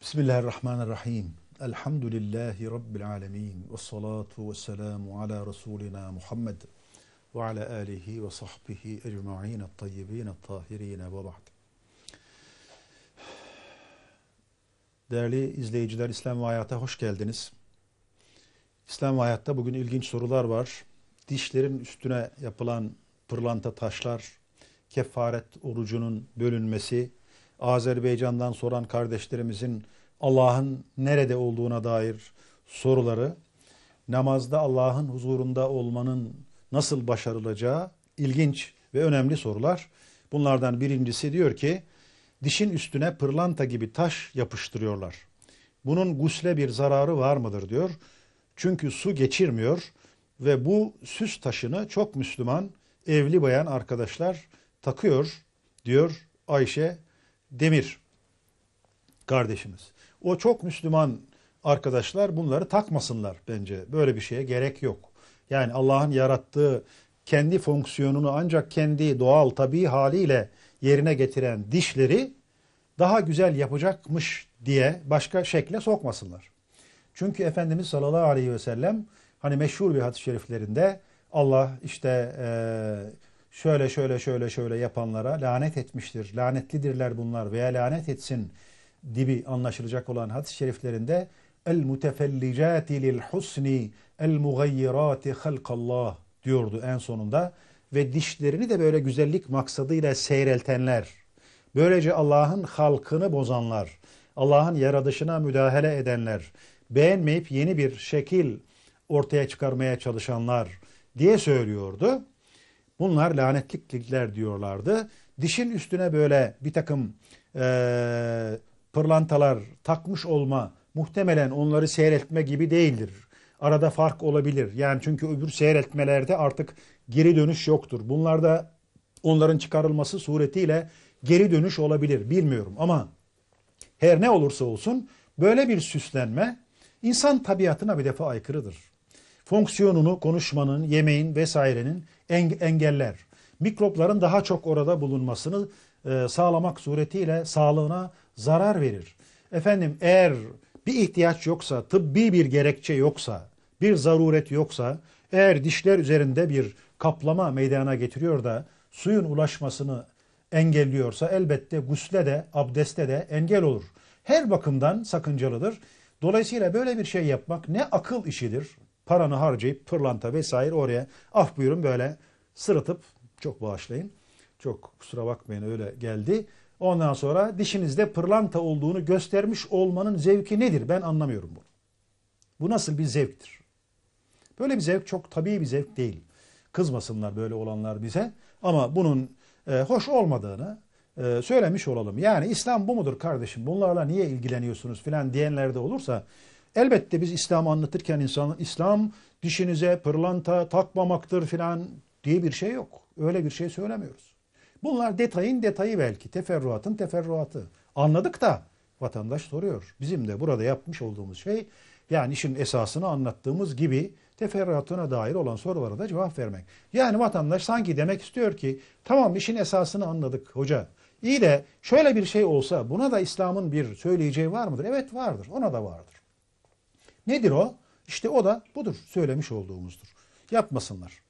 Bismillahirrahmanirrahim. Elhamdülillahi Rabbil alemin. Ve salatu ve selamu ala Resulina Muhammed ve ala alihi ve sahbihi ecma'in tayyibin tahirine ve ba'd. Değerli izleyiciler, İslam ve Hayat'a hoş geldiniz. İslam ve Hayat'ta bugün ilginç sorular var. Dişlerin üstüne yapılan pırlanta taşlar, kefaret orucunun bölünmesi, Azerbaycan'dan soran kardeşlerimizin Allah'ın nerede olduğuna dair soruları, namazda Allah'ın huzurunda olmanın nasıl başarılacağı ilginç ve önemli sorular. Bunlardan birincisi diyor ki, dişin üstüne pırlanta gibi taş yapıştırıyorlar. Bunun gusle bir zararı var mıdır diyor. Çünkü su geçirmiyor ve bu süs taşını çok Müslüman evli bayan arkadaşlar takıyor diyor Ayşe Demir kardeşimiz. O çok Müslüman arkadaşlar bunları takmasınlar bence. Böyle bir şeye gerek yok. Yani Allah'ın yarattığı kendi fonksiyonunu ancak kendi doğal tabii haliyle yerine getiren dişleri daha güzel yapacakmış diye başka şekle sokmasınlar. Çünkü Efendimiz sallallahu aleyhi ve sellem hani meşhur bir hadis-i şeriflerinde Allah işte e, şöyle şöyle şöyle şöyle yapanlara lanet etmiştir. Lanetlidirler bunlar veya lanet etsin dibi anlaşılacak olan hadis-i şeriflerinde el mutefellicati lil husni el mugayyirati halkallah diyordu en sonunda ve dişlerini de böyle güzellik maksadıyla seyreltenler böylece Allah'ın halkını bozanlar Allah'ın yaratışına müdahale edenler beğenmeyip yeni bir şekil ortaya çıkarmaya çalışanlar diye söylüyordu. Bunlar lanetlikler diyorlardı. Dişin üstüne böyle bir takım e, pırlantalar takmış olma muhtemelen onları seyretme gibi değildir. Arada fark olabilir. Yani çünkü öbür seyretmelerde artık geri dönüş yoktur. Bunlarda onların çıkarılması suretiyle geri dönüş olabilir bilmiyorum ama her ne olursa olsun böyle bir süslenme insan tabiatına bir defa aykırıdır fonksiyonunu konuşmanın, yemeğin vesairenin engeller. Mikropların daha çok orada bulunmasını e, sağlamak suretiyle sağlığına zarar verir. Efendim eğer bir ihtiyaç yoksa, tıbbi bir gerekçe yoksa, bir zaruret yoksa, eğer dişler üzerinde bir kaplama meydana getiriyor da suyun ulaşmasını engelliyorsa elbette gusle de abdeste de engel olur. Her bakımdan sakıncalıdır. Dolayısıyla böyle bir şey yapmak ne akıl işidir paranı harcayıp pırlanta vesaire oraya af ah buyurun böyle sırıtıp çok bağışlayın. Çok kusura bakmayın öyle geldi. Ondan sonra dişinizde pırlanta olduğunu göstermiş olmanın zevki nedir? Ben anlamıyorum bunu. Bu nasıl bir zevktir? Böyle bir zevk çok tabii bir zevk değil. Kızmasınlar böyle olanlar bize. Ama bunun e, hoş olmadığını e, söylemiş olalım. Yani İslam bu mudur kardeşim? Bunlarla niye ilgileniyorsunuz filan diyenler de olursa Elbette biz İslam'ı anlatırken insan İslam dişinize pırlanta takmamaktır filan diye bir şey yok. Öyle bir şey söylemiyoruz. Bunlar detayın detayı belki, teferruatın teferruatı. Anladık da vatandaş soruyor. Bizim de burada yapmış olduğumuz şey yani işin esasını anlattığımız gibi teferruatına dair olan sorulara da cevap vermek. Yani vatandaş sanki demek istiyor ki tamam işin esasını anladık hoca. İyi de şöyle bir şey olsa buna da İslam'ın bir söyleyeceği var mıdır? Evet vardır. Ona da vardır. Nedir o? İşte o da budur. Söylemiş olduğumuzdur. Yapmasınlar.